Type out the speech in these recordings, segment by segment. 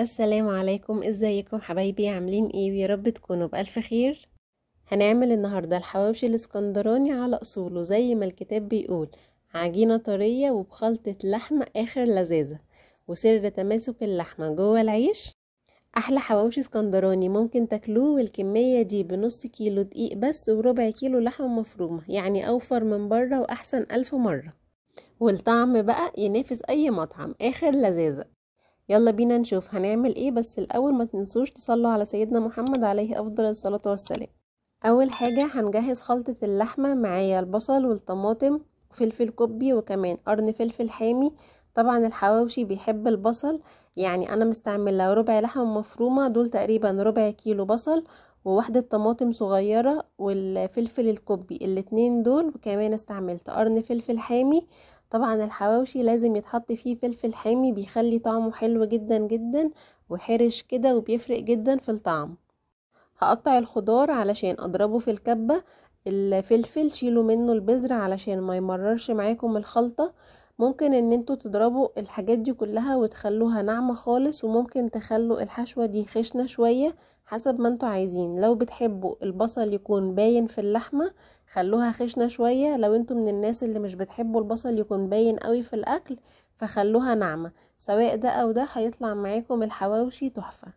السلام عليكم ازيكم حبايبي عاملين ايه ويا رب تكونوا بالف خير هنعمل النهارده الحواوشي الاسكندراني على اصوله زي ما الكتاب بيقول عجينه طريه وبخلطه لحمه اخر لذاذه وسر تماسك اللحمه جوه العيش احلى حواوشي اسكندراني ممكن تاكلوه والكميه دي بنص كيلو دقيق بس وربع كيلو لحمه مفرومه يعني اوفر من بره واحسن الف مره والطعم بقى ينافس اي مطعم اخر لذاذه يلا بينا نشوف هنعمل ايه بس الاول ما تنسوش تصلوا على سيدنا محمد عليه افضل الصلاة والسلام اول حاجة هنجهز خلطة اللحمة معايا البصل والطماطم وفلفل كوبي وكمان قرن فلفل حامي طبعا الحواوشي بيحب البصل يعني انا مستعمله ربع لحمه مفرومه دول تقريبا ربع كيلو بصل وواحدة طماطم صغيرة والفلفل الكوبي الاتنين دول وكمان استعملت قرن فلفل حامي طبعا الحواوشي لازم يتحط فيه فلفل حامي بيخلي طعمه حلو جدا جدا وحرش كده وبيفرق جدا في الطعم هقطع الخضار علشان اضربه في الكبة الفلفل شيلوا منه البذره علشان ما يمررش معاكم الخلطة ممكن ان انتوا تضربوا الحاجات دي كلها وتخلوها ناعمة خالص وممكن تخلوا الحشوة دي خشنة شوية حسب ما انتوا عايزين لو بتحبوا البصل يكون باين في اللحمة خلوها خشنة شوية لو انتوا من الناس اللي مش بتحبوا البصل يكون باين قوي في الاكل فخلوها ناعمة سواء ده او ده هيطلع معاكم الحواوشي تحفة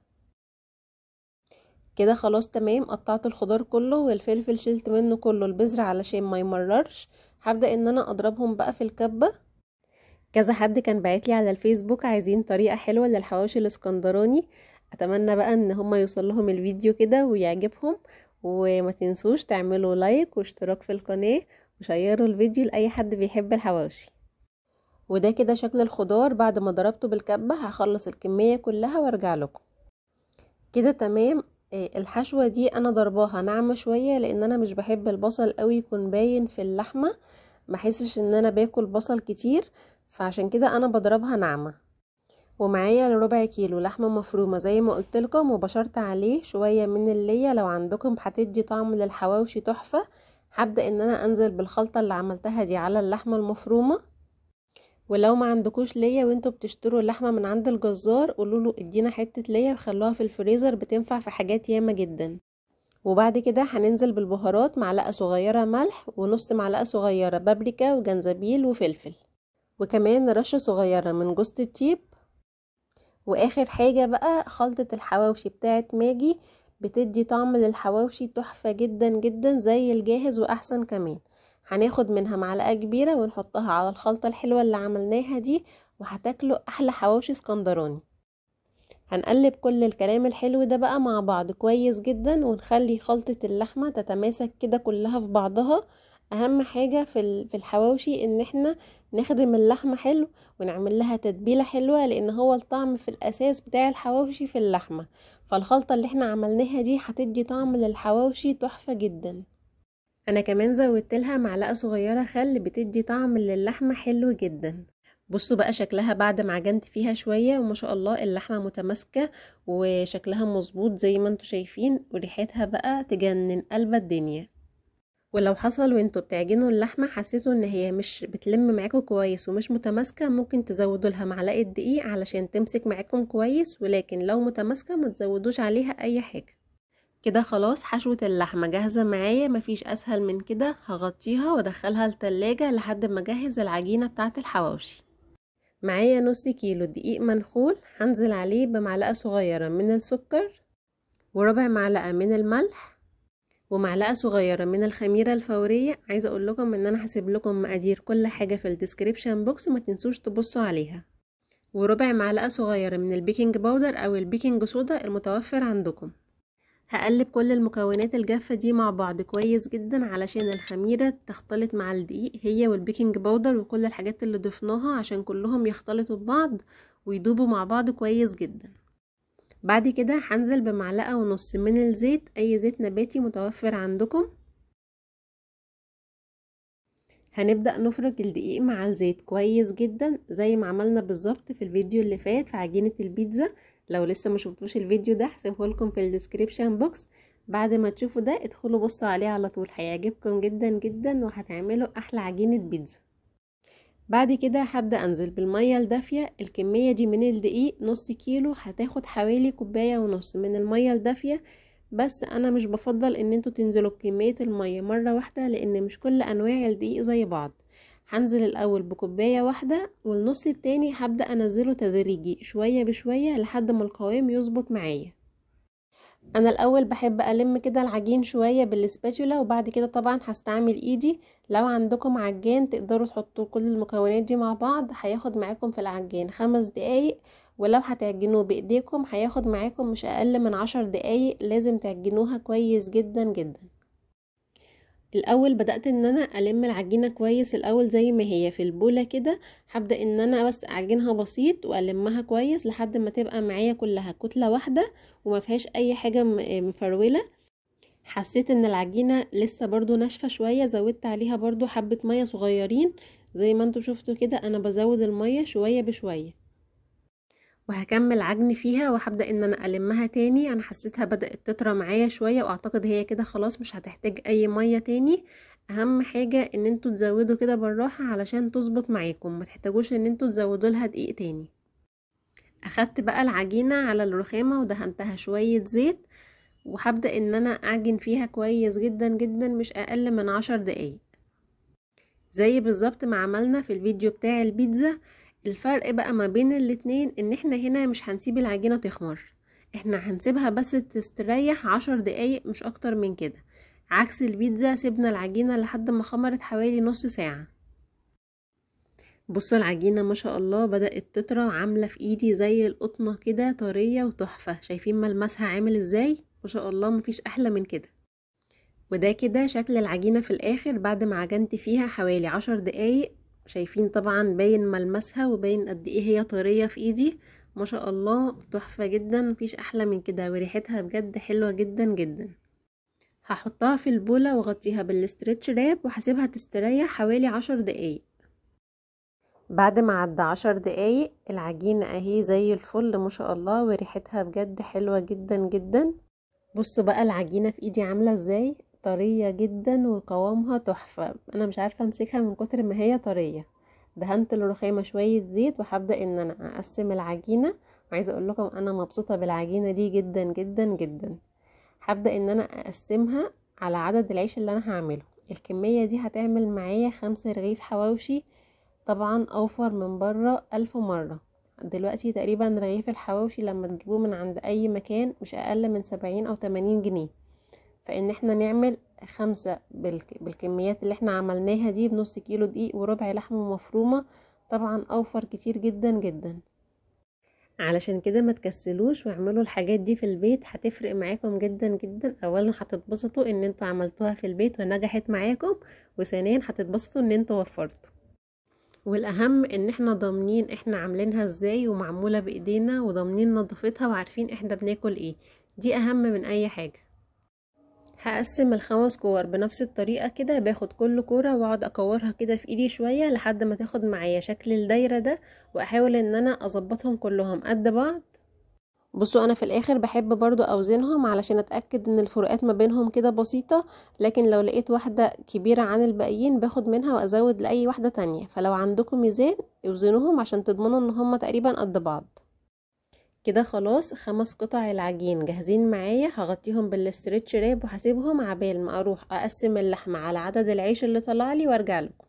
كده خلاص تمام قطعت الخضار كله والفلفل شلت منه كله البذر علشان ما يمررش هبدأ ان انا اضربهم بقى في الكبة كذا حد كان بعت لي على الفيسبوك عايزين طريقه حلوه للحواوشي الاسكندراني اتمنى بقى ان هما يوصل لهم الفيديو كده ويعجبهم وما تنسوش تعملوا لايك واشتراك في القناه وشيروا الفيديو لاي حد بيحب الحواوشي وده كده شكل الخضار بعد ما ضربته بالكبه هخلص الكميه كلها وارجع لكم كده تمام آه، الحشوة دي انا ضرباها ناعمة شوية لان انا مش بحب البصل قوي يكون باين في اللحمة ما ان انا باكل بصل كتير فعشان كده انا بضربها ناعمه ومعايا ربع كيلو لحمه مفرومه زي ما قلت لكم وبشرت عليه شويه من اللية لو عندكم هتدي طعم للحواوشي تحفه هبدا ان انا انزل بالخلطه اللي عملتها دي على اللحمه المفرومه ولو ما عندكوش ليا وانتوا بتشتروا اللحمه من عند الجزار قولوا له ادينا حته ليا وخلوها في الفريزر بتنفع في حاجات ياما جدا وبعد كده هننزل بالبهارات معلقه صغيره ملح ونص معلقه صغيره بابريكا وجنزبيل وفلفل وكمان رشة صغيرة من جوزة الطيب واخر حاجة بقى خلطة الحواوشي بتاعت ماجي بتدي طعم للحواوشي تحفة جدا جدا زي الجاهز واحسن كمان هناخد منها معلقة كبيرة ونحطها على الخلطة الحلوة اللي عملناها دي وهتاكلوا احلى حواوشي اسكندراني هنقلب كل الكلام الحلو ده بقى مع بعض كويس جدا ونخلي خلطة اللحمة تتماسك كده كلها في بعضها اهم حاجه في في الحواوشي ان احنا نخدم اللحمه حلو ونعمل لها تتبيله حلوه لان هو الطعم في الاساس بتاع الحواوشي في اللحمه فالخلطه اللي احنا عملناها دي هتدي طعم للحواوشي تحفه جدا انا كمان زودت لها معلقه صغيره خل بتدي طعم للحمه حلو جدا بصوا بقى شكلها بعد ما عجنت فيها شويه وما شاء الله اللحمه متماسكه وشكلها مظبوط زي ما انتم شايفين وريحتها بقى تجنن قلب الدنيا ولو حصل وانتوا بتعجنوا اللحمه حسيتوا ان هي مش بتلم معاكم كويس ومش متماسكه ممكن تزودوا لها معلقه دقيق علشان تمسك معاكم كويس ولكن لو متماسكه ما تزودوش عليها اي حاجه كده خلاص حشوه اللحمه جاهزه معايا مفيش اسهل من كده هغطيها وادخلها التلاجة لحد ما اجهز العجينه بتاعت الحواوشي معايا نص كيلو دقيق منخول هنزل عليه بمعلقه صغيره من السكر وربع معلقه من الملح ومعلقه صغيره من الخميره الفوريه عايزه اقول لكم ان انا هسيب لكم مقادير كل حاجه في الديسكريبشن بوكس ما تنسوش تبصوا عليها وربع معلقه صغيره من البيكنج باودر او البيكنج صودا المتوفر عندكم هقلب كل المكونات الجافة دي مع بعض كويس جدا علشان الخميرة تختلط مع الدقيق هي والبيكنج باودر وكل الحاجات اللي ضفناها عشان كلهم يختلطوا ببعض ويدوبوا مع بعض كويس جدا بعد كده هنزل بمعلقة ونص من الزيت اي زيت نباتي متوفر عندكم هنبدأ نفرك الدقيق مع الزيت كويس جدا زي ما عملنا بالظبط في الفيديو اللي فات في عجينة البيتزا لو لسه ما شفتوش الفيديو ده هسيبه لكم في الديسكريبشن بوكس بعد ما تشوفوا ده ادخلوا بصوا عليه على طول هيعجبكم جدا جدا وهتعملوا احلى عجينة بيتزا بعد كده هبدأ أنزل بالمية الدافية الكمية دي من الدقيق نص كيلو هتاخد حوالي كوباية ونص من المية الدافية بس أنا مش بفضل إن انتوا تنزلوا بكمية المية مرة واحدة لأن مش كل أنواع الدقيق زي بعض هنزل الأول بكوباية واحدة والنص التاني هبدأ أنزله تدريجي شوية بشوية لحد ما القوام يظبط معايا انا الاول بحب الم كده العجين شويه بالسباتولا وبعد كده طبعا هستعمل ايدي لو عندكم عجان تقدروا تحطوا كل المكونات دي مع بعض هياخد معاكم في العجان خمس دقايق ولو هتعجنوه بايديكم هياخد معاكم مش اقل من عشر دقايق لازم تعجنوها كويس جدا جدا الاول بدات ان انا الم العجينه كويس الاول زي ما هي في البوله كده هبدا ان انا بس اعجنها بسيط والمها كويس لحد ما تبقى معايا كلها كتله واحده وما فيهاش اي حاجه مفروله حسيت ان العجينه لسه برضو ناشفه شويه زودت عليها برضو حبه ميه صغيرين زي ما انتوا شفتوا كده انا بزود الميه شويه بشويه وهكمل عجن فيها وهبدا ان انا المها تاني انا حسيتها بدات تطرى معايا شويه واعتقد هي كده خلاص مش هتحتاج اي ميه تاني اهم حاجه ان انتوا تزودوا كده بالراحه علشان تظبط معاكم ما تحتاجوش ان انتوا تزودوا لها دقيق تاني اخدت بقى العجينه على الرخامه ودهنتها شويه زيت وهبدا ان انا اعجن فيها كويس جدا جدا مش اقل من عشر دقايق زي بالظبط ما عملنا في الفيديو بتاع البيتزا الفرق بقى ما بين الاتنين ان احنا هنا مش هنسيب العجينة تخمر احنا هنسيبها بس تستريح عشر دقايق مش اكتر من كده عكس البيتزا سيبنا العجينة لحد ما خمرت حوالي نص ساعة بصوا العجينة ما شاء الله بدأت تطرى عاملة في ايدي زي القطنة كده طرية وتحفة شايفين ملمسها عامل ازاي ما شاء الله مفيش احلى من كده وده كده شكل العجينة في الاخر بعد ما عجنت فيها حوالي عشر دقايق شايفين طبعا باين ملمسها وباين قد ايه هي طرية في ايدي ما شاء الله تحفة جدا مفيش احلى من كده وريحتها بجد حلوة جدا جدا هحطها في البولة واغطيها بالاسترتش راب وهسيبها تستريح حوالي عشر دقايق بعد ما عدى عشر دقايق العجينة اهي زي الفل ما شاء الله وريحتها بجد حلوة جدا جدا بصوا بقى العجينة في ايدي عاملة ازاي طرية جدا وقوامها تحفة انا مش عارفة امسكها من كتر ما هي طرية دهنت الرخامة شوية زيت وهبدأ ان انا اقسم العجينة وعايزة اقول لكم انا مبسوطة بالعجينة دي جدا جدا جدا هبدأ ان انا اقسمها على عدد العيش اللي انا هعمله الكمية دي هتعمل معايا خمسة رغيف حواوشي طبعا اوفر من بره الف مرة دلوقتي تقريبا رغيف الحواوشي لما تجيبوه من عند اي مكان مش اقل من سبعين او تمانين جنيه فان احنا نعمل خمسة بالكميات اللي احنا عملناها دي بنص كيلو دقيق وربع لحمة مفرومة طبعا اوفر كتير جدا جدا علشان كده ما تكسلوش واعملوا الحاجات دي في البيت هتفرق معاكم جدا جدا اولا هتتبسطوا ان انتوا عملتوها في البيت ونجحت معاكم وثانيا هتتبسطوا ان انتوا وفرتوا والاهم ان احنا ضامنين احنا عاملينها ازاي ومعموله بايدينا وضامنين نظافتها وعارفين احنا بناكل ايه دي اهم من اي حاجه هقسم الخمس كور بنفس الطريقة كده باخد كل كورة واقعد اكورها كده في ايدي شوية لحد ما تاخد معايا شكل الدايرة ده واحاول ان انا اظبطهم كلهم قد بعض بصوا انا في الاخر بحب برضو اوزنهم علشان اتاكد ان الفروقات ما بينهم كده بسيطة لكن لو لقيت واحدة كبيرة عن الباقيين باخد منها وازود لاي واحدة تانية فلو عندكم ميزان اوزنوهم عشان تضمنوا ان هما تقريبا قد بعض كده خلاص خمس قطع العجين جاهزين معايا هغطيهم بالاسترتش راب وهسيبهم عبال ما اروح اقسم اللحمه على عدد العيش اللي طلع لي وارجع لكم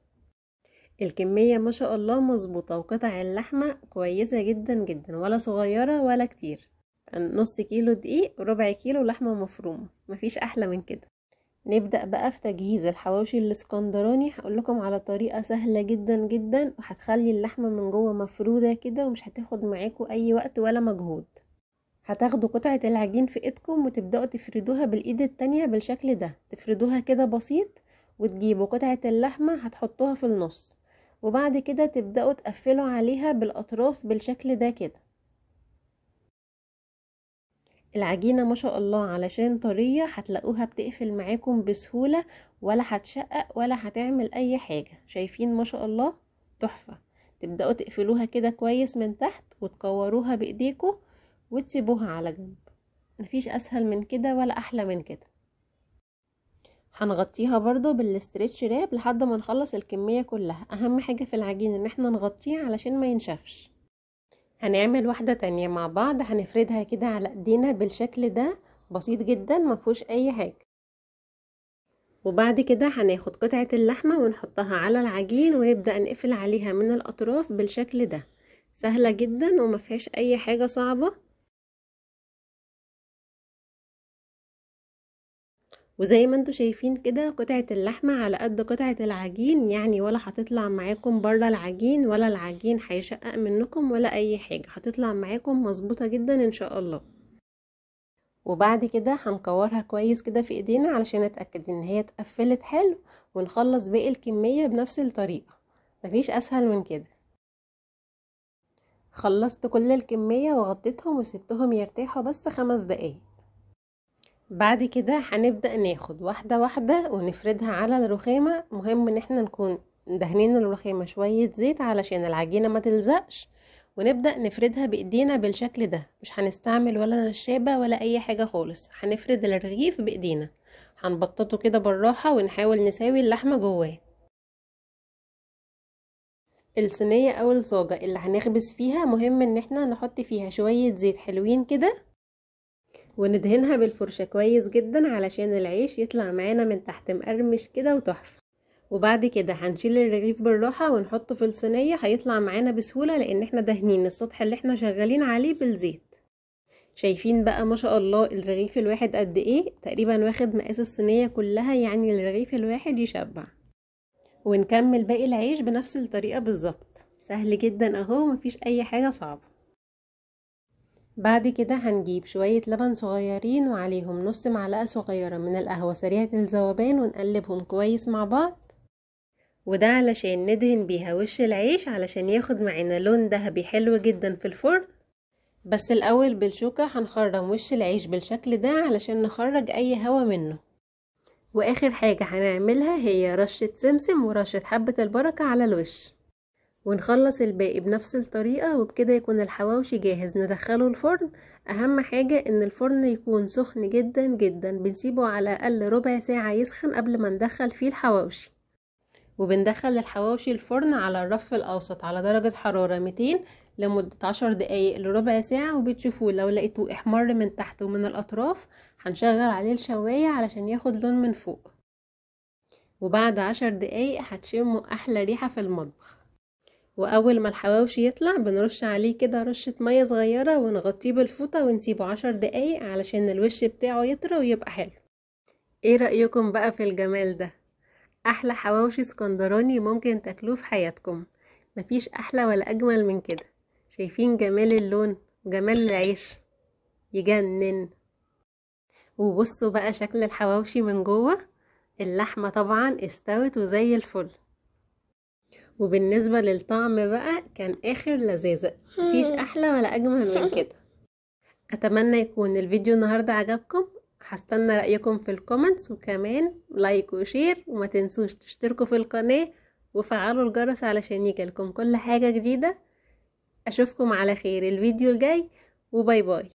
الكميه ما شاء الله مظبوطه وقطع اللحمه كويسه جدا جدا ولا صغيره ولا كتير نص كيلو دقيق وربع كيلو لحمه مفرومه مفيش احلى من كده نبدأ بقى في تجهيز الحواوشي الاسكندراني هقول لكم على طريقة سهلة جدا جدا وهتخلي اللحمة من جوه مفرودة كده ومش هتاخد معاكو اي وقت ولا مجهود هتاخدوا قطعة العجين في ايدكم وتبدأوا تفردوها بالايد التانية بالشكل ده تفردوها كده بسيط وتجيبوا قطعة اللحمة هتحطوها في النص وبعد كده تبدأوا تقفلوا عليها بالاطراف بالشكل ده كده العجينة ما شاء الله علشان طرية هتلاقوها بتقفل معاكم بسهولة ولا هتشقق ولا هتعمل اي حاجة شايفين ما شاء الله تحفة تبدأوا تقفلوها كده كويس من تحت وتكوروها بايديكم وتسيبوها على جنب مفيش اسهل من كده ولا احلى من كده هنغطيها برضو بالاسترتش راب لحد ما نخلص الكمية كلها اهم حاجة في العجين ان احنا نغطيه علشان ما ينشفش هنعمل واحدة تانية مع بعض هنفردها كده على ايدينا بالشكل ده بسيط جدا مفهوش اي حاجة وبعد كده هناخد قطعة اللحمة ونحطها على العجين ونبدأ نقفل عليها من الأطراف بالشكل ده سهلة جدا ومفيهاش أي حاجة صعبة وزي ما انتوا شايفين كده قطعة اللحمة على قد قطعة العجين يعني ولا هتطلع معاكم برا العجين ولا العجين هيشقق منكم ولا اي حاجة هتطلع معاكم مظبوطة جدا ان شاء الله وبعد كده هنكورها كويس كده في ايدينا علشان اتأكد ان هي اتقفلت حلو ونخلص باقي الكمية بنفس الطريقة مفيش اسهل من كده خلصت كل الكمية وغطيتهم وسبتهم يرتاحوا بس خمس دقايق بعد كده هنبدأ ناخد واحدة واحدة ونفردها على الرخامة مهم ان احنا نكون دهنين الرخامة شوية زيت علشان العجينة ما تلزقش ونبدأ نفردها بايدينا بالشكل ده مش هنستعمل ولا نشابة ولا اي حاجة خالص هنفرد الرغيف بايدينا هنبططه كده بالراحة ونحاول نساوي اللحمة جواه الصينية او الصاجة اللي هنخبز فيها مهم ان احنا نحط فيها شوية زيت حلوين كده وندهنها بالفرشة كويس جدا علشان العيش يطلع معانا من تحت مقرمش كده وتحفة وبعد كده هنشيل الرغيف بالراحة ونحطه في الصينية هيطلع معانا بسهولة لان احنا دهنين السطح اللي احنا شغالين عليه بالزيت شايفين بقى ما شاء الله الرغيف الواحد قد ايه تقريبا واخد مقاس الصينية كلها يعني الرغيف الواحد يشبع ونكمل باقي العيش بنفس الطريقة بالظبط سهل جدا اهو مفيش اي حاجة صعبة بعد كده هنجيب شوية لبن صغيرين وعليهم نص معلقة صغيرة من القهوة سريعة الذوبان ونقلبهم كويس مع بعض وده علشان ندهن بيها وش العيش علشان ياخد معانا لون دهبي حلو جدا في الفرن بس الأول بالشوكة هنخرم وش العيش بالشكل ده علشان نخرج أي هوا منه وآخر حاجة هنعملها هي رشة سمسم ورشة حبة البركة على الوش ونخلص الباقي بنفس الطريقة وبكده يكون الحواوشي جاهز ندخله الفرن اهم حاجة ان الفرن يكون سخن جدا جدا بنسيبه على الاقل ربع ساعة يسخن قبل ما ندخل فيه الحواوشي وبندخل الحواوشي الفرن على الرف الاوسط على درجة حرارة 200 لمدة عشر دقايق لربع ساعة وبتشوفوه لو لقيته احمر من تحت ومن الاطراف هنشغل عليه الشواية علشان ياخد لون من فوق وبعد عشر دقايق هتشموا احلى ريحة في المطبخ واول ما الحواوشي يطلع بنرش عليه كده رشة مية صغيرة ونغطيه بالفوطة ونسيبه عشر دقايق علشان الوش بتاعه يطرى ويبقى حلو ايه رأيكم بقى في الجمال ده احلى حواوشي اسكندراني ممكن تاكلوه في حياتكم مفيش احلى ولا اجمل من كده شايفين جمال اللون وجمال العيش يجنن وبصوا بقى شكل الحواوشي من جوه اللحمة طبعا استوت وزي الفل وبالنسبة للطعم بقى كان آخر لذاذة مفيش أحلى ولا أجمل من كده أتمنى يكون الفيديو النهاردة عجبكم هستنى رأيكم في الكومنتس وكمان لايك وشير وما تنسوش تشتركوا في القناة وفعلوا الجرس علشان يجيلكم كل حاجة جديدة أشوفكم على خير الفيديو الجاي وباي باي